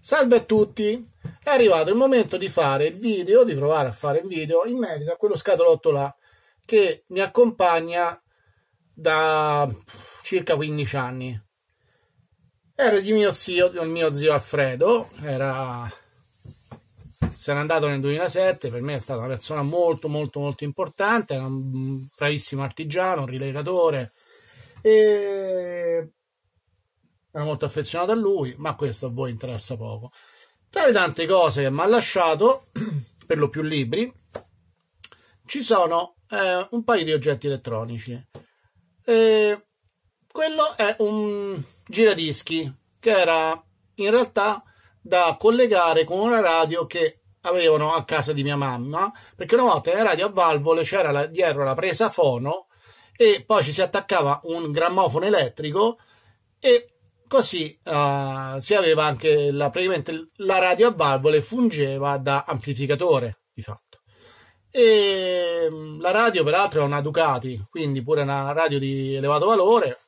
Salve a tutti! È arrivato il momento di fare il video, di provare a fare il video in merito a quello scatolotto là che mi accompagna da circa 15 anni. Era di mio zio, di mio zio Alfredo, era... se n'è andato nel 2007, per me è stata una persona molto molto molto importante, era un bravissimo artigiano, un rilegatore e era molto affezionato a lui, ma questo a voi interessa poco. Tra le tante cose che mi ha lasciato, per lo più libri, ci sono eh, un paio di oggetti elettronici. E quello è un giradischi che era in realtà da collegare con una radio che avevano a casa di mia mamma, perché una volta nella radio a valvole c'era la, dietro la presa fono e poi ci si attaccava un grammofono elettrico e Così uh, si aveva anche la, praticamente la radio a valvole fungeva da amplificatore di fatto. E mm, la radio, peraltro, è una Ducati, quindi pure una radio di elevato valore,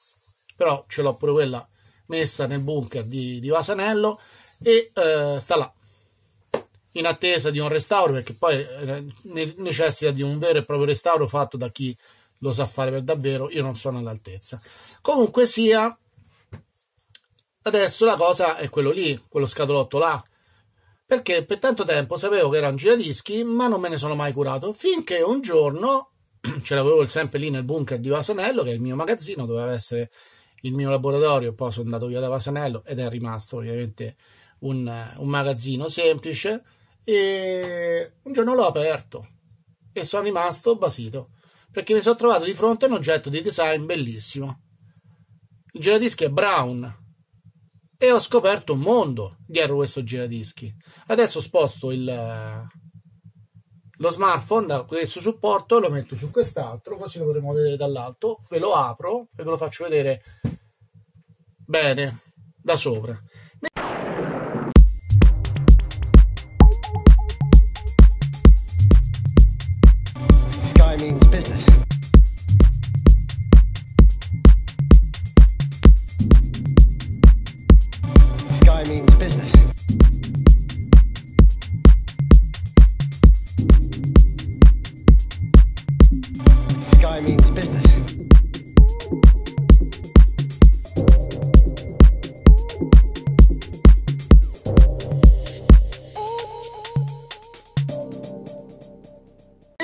però ce l'ho pure quella messa nel bunker di, di Vasanello e uh, sta là in attesa di un restauro perché poi eh, necessita di un vero e proprio restauro fatto da chi lo sa fare per davvero, io non sono all'altezza. Comunque sia, Adesso la cosa è quello lì, quello scatolotto là. Perché per tanto tempo sapevo che era un giradischi, ma non me ne sono mai curato. Finché un giorno ce l'avevo sempre lì nel bunker di Vasanello, che è il mio magazzino, doveva essere il mio laboratorio. Poi sono andato via da Vasanello ed è rimasto ovviamente un, un magazzino semplice. E un giorno l'ho aperto e sono rimasto basito perché mi sono trovato di fronte a un oggetto di design bellissimo. Il giradischi è brown, e ho scoperto un mondo dietro questo giradischi. Adesso sposto il, lo smartphone da questo supporto e lo metto su quest'altro, così lo potremo vedere dall'alto. Ve lo apro e ve lo faccio vedere bene da sopra. guy means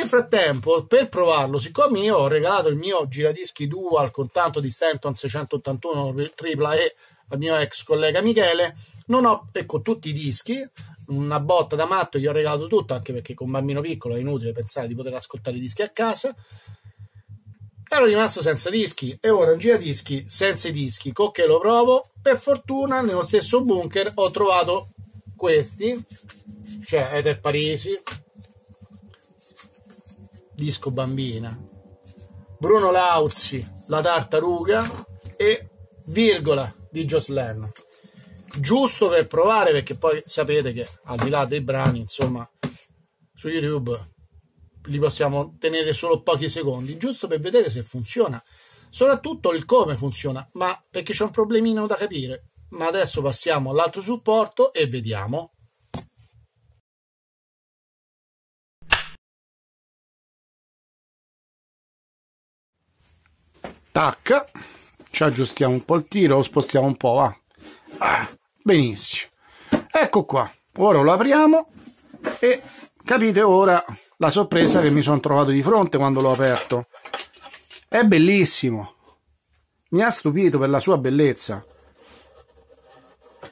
frattempo, per provarlo, siccome io ho regalato il mio giradischi dual con tanto di Stanton 681 e al mio ex collega Michele, non ho, ecco, tutti i dischi, una botta da matto, gli ho regalato tutto, anche perché con un bambino piccolo è inutile pensare di poter ascoltare i dischi a casa. Ero rimasto senza dischi e ora un giradischi senza i dischi. Cocche lo provo. Per fortuna, nello stesso bunker ho trovato questi, cioè Ed è Parisi, disco bambina, Bruno Lauzi, La tartaruga e Virgola di Joslan. Giusto per provare, perché poi sapete che al di là dei brani, insomma, su YouTube li possiamo tenere solo pochi secondi, giusto per vedere se funziona, soprattutto il come funziona, ma perché c'è un problemino da capire. Ma adesso passiamo all'altro supporto e vediamo. Tac, ci aggiustiamo un po' il tiro, lo spostiamo un po', va. Ah, benissimo. Ecco qua, ora lo apriamo e Capite ora la sorpresa che mi sono trovato di fronte quando l'ho aperto. È bellissimo. Mi ha stupito per la sua bellezza.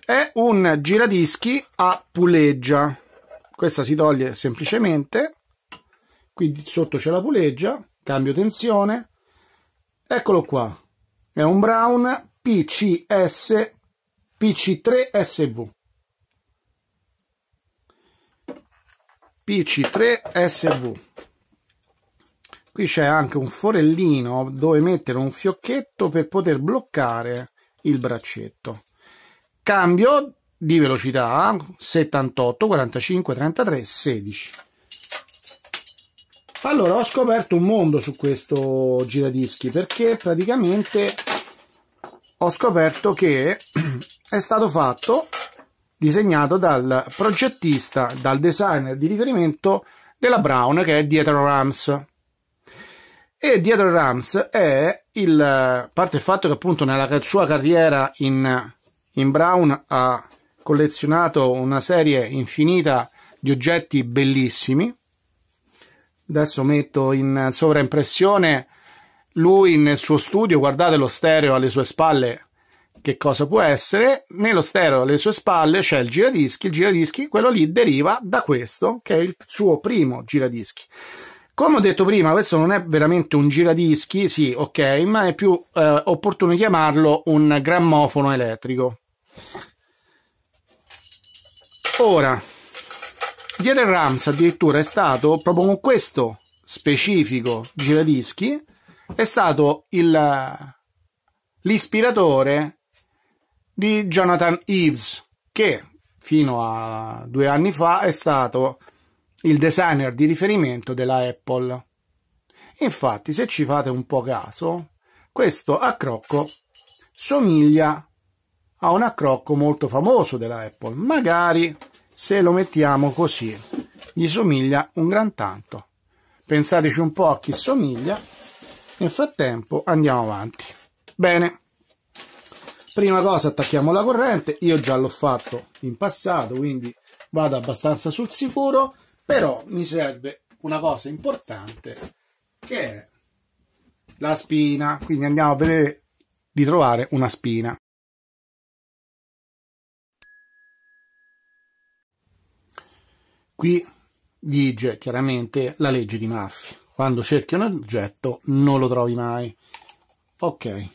È un giradischi a puleggia. Questa si toglie semplicemente. Qui sotto c'è la puleggia, cambio tensione. Eccolo qua. È un Brown PCS PC3SV. PC3SV. Qui c'è anche un forellino dove mettere un fiocchetto per poter bloccare il braccetto. Cambio di velocità 78, 45, 33, 16. Allora, ho scoperto un mondo su questo giradischi perché praticamente ho scoperto che è stato fatto disegnato dal progettista, dal designer di riferimento della Brown che è Dietro Rams. E Dietro Rams è il parte il fatto che appunto nella sua carriera in, in Brown ha collezionato una serie infinita di oggetti bellissimi. Adesso metto in sovraimpressione lui nel suo studio, guardate lo stereo alle sue spalle, che cosa può essere, nello stereo alle sue spalle c'è il giradischi, il giradischi, quello lì deriva da questo, che è il suo primo giradischi. Come ho detto prima, questo non è veramente un giradischi, sì, ok, ma è più eh, opportuno chiamarlo un grammofono elettrico. Ora, Dieter Rams addirittura è stato proprio con questo specifico giradischi, è stato il, eh, l'ispiratore di Jonathan Eves, che fino a due anni fa è stato il designer di riferimento della Apple. Infatti, se ci fate un po' caso, questo accrocco somiglia a un accrocco molto famoso della Apple. Magari se lo mettiamo così, gli somiglia un gran tanto. Pensateci un po' a chi somiglia. Nel frattempo andiamo avanti. Bene. Prima cosa attacchiamo la corrente, io già l'ho fatto in passato, quindi vado abbastanza sul sicuro, però mi serve una cosa importante che è la spina, quindi andiamo a vedere di trovare una spina. Qui vige chiaramente la legge di Murphy, quando cerchi un oggetto non lo trovi mai. Ok,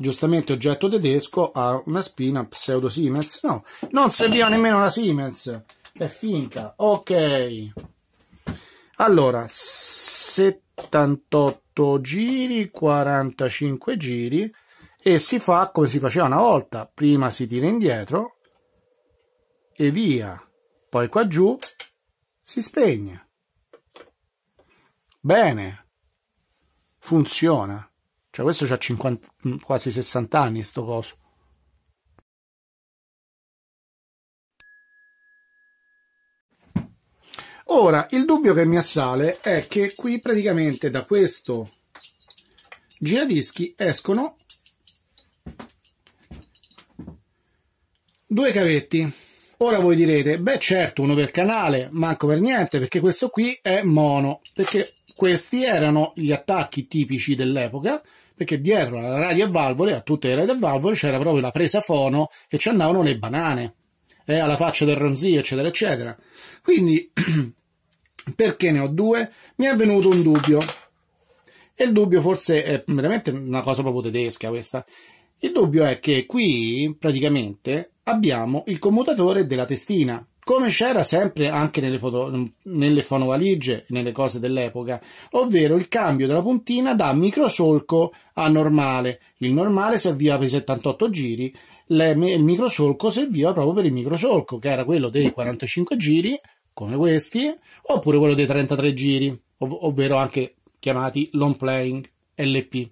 giustamente oggetto tedesco, ha una spina pseudo Siemens. No, non serviva nemmeno la Siemens, è finta. Ok. Allora, 78 giri, 45 giri e si fa come si faceva una volta. Prima si tira indietro e via. Poi qua giù si spegne. Bene. Funziona. Cioè questo ha 50, mm, quasi 60 anni sto coso. Ora, il dubbio che mi assale è che qui praticamente da questo giradischi escono due cavetti. Ora voi direte, beh certo, uno per canale, manco per niente, perché questo qui è mono, perché questi erano gli attacchi tipici dell'epoca, perché dietro alla radio a valvole, a tutte le radio a valvole, c'era proprio la presa fono e ci andavano le banane, eh, alla faccia del ronzio, eccetera, eccetera. Quindi, perché ne ho due? Mi è venuto un dubbio. E il dubbio forse è veramente una cosa proprio tedesca questa. Il dubbio è che qui praticamente abbiamo il commutatore della testina, come c'era sempre anche nelle, foto, nelle fonovaligie, nelle cose dell'epoca, ovvero il cambio della puntina da microsolco a normale. Il normale serviva per i 78 giri, le, il microsolco serviva proprio per il microsolco, che era quello dei 45 giri, come questi, oppure quello dei 33 giri, ov- ovvero anche chiamati long playing LP.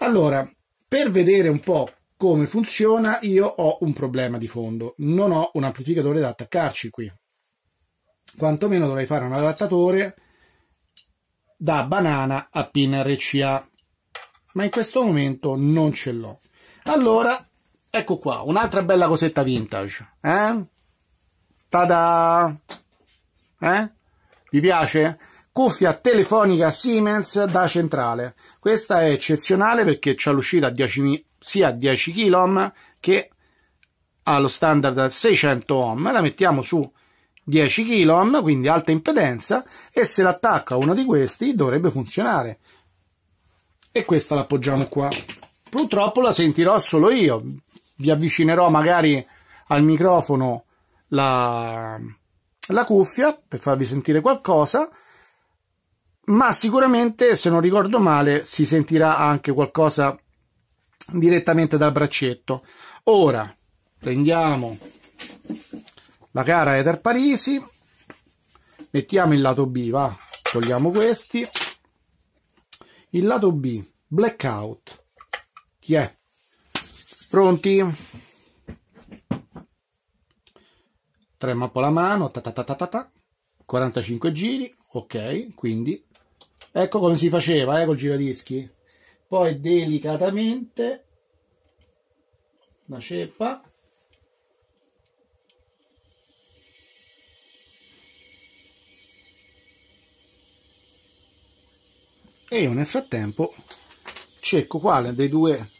Allora, per vedere un po' come funziona, io ho un problema di fondo, non ho un amplificatore da attaccarci qui. Quantomeno dovrei fare un adattatore da banana a pin RCA, ma in questo momento non ce l'ho. Allora, ecco qua, un'altra bella cosetta vintage. Eh? Tada! Eh? Vi piace? Cuffia telefonica Siemens da centrale. Questa è eccezionale perché c'è l'uscita a 10.000 sia a 10 kOhm che allo standard 600 ohm, la mettiamo su 10 kOhm, quindi alta impedenza, e se l'attacco a uno di questi dovrebbe funzionare. E questa l'appoggiamo qua. Purtroppo la sentirò solo io, vi avvicinerò magari al microfono la, la cuffia per farvi sentire qualcosa, ma sicuramente se non ricordo male si sentirà anche qualcosa direttamente dal braccetto. Ora prendiamo la gara Ether Parisi, mettiamo il lato B, va, togliamo questi, il lato B, blackout, chi è? Pronti? Trema un po' la mano, ta ta ta ta ta ta, 45 giri, ok, quindi ecco come si faceva eh, col giradischi poi delicatamente una ceppa e io nel frattempo cerco quale dei due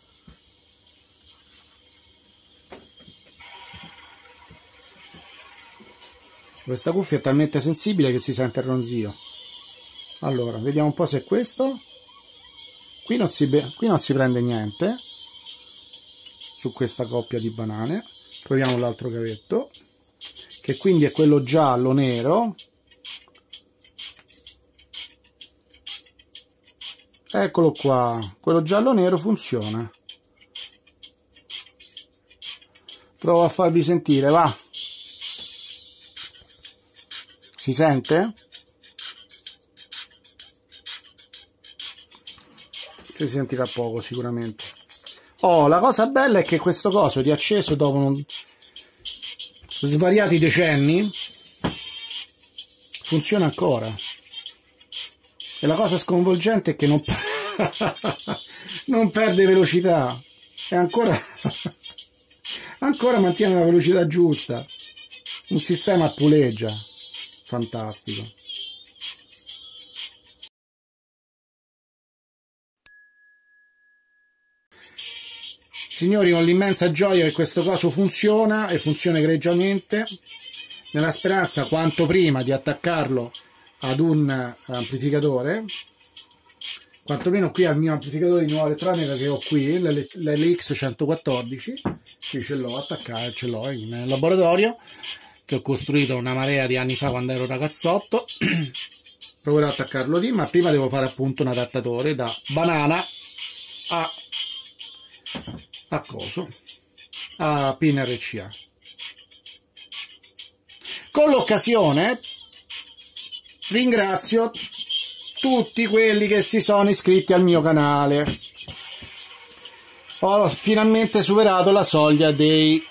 questa cuffia è talmente sensibile che si sente il ronzio allora vediamo un po' se è questo qui non si, qui non si prende niente su questa coppia di banane proviamo l'altro gavetto che quindi è quello giallo nero eccolo qua quello giallo nero funziona provo a farvi sentire va si sente? si sentirà poco sicuramente. Oh, la cosa bella è che questo coso di acceso dopo non... svariati decenni funziona ancora. E la cosa sconvolgente è che non, non perde velocità. E ancora... ancora mantiene la velocità giusta. Un sistema a puleggia. Fantastico. Signori, ho l'immensa gioia che questo coso funziona e funziona egregiamente, nella speranza quanto prima di attaccarlo ad un eh, amplificatore, quantomeno qui al mio amplificatore di nuova elettronica che ho qui, l'LX114, qui ce l'ho attaccato, ce l'ho in eh, laboratorio, che ho costruito una marea di anni fa quando ero ragazzotto, proverò ad attaccarlo lì, ma prima devo fare appunto un adattatore da banana a a coso a PNRCA. Con l'occasione ringrazio tutti quelli che si sono iscritti al mio canale. Ho finalmente superato la soglia dei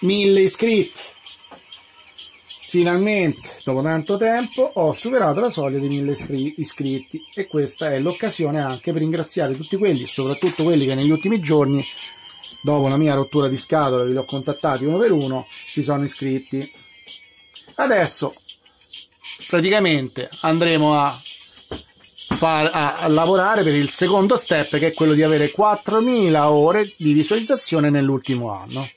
mille iscritti. Finalmente, dopo tanto tempo, ho superato la soglia dei mille iscritti e questa è l'occasione anche per ringraziare tutti quelli, soprattutto quelli che negli ultimi giorni dopo la mia rottura di scatola, vi li ho contattati uno per uno, si sono iscritti. Adesso praticamente andremo a, far, a lavorare per il secondo step che è quello di avere 4.000 ore di visualizzazione nell'ultimo anno.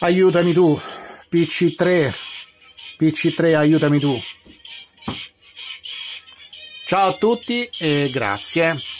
Aiutami tu, PC3, PC3 aiutami tu. Ciao a tutti e grazie.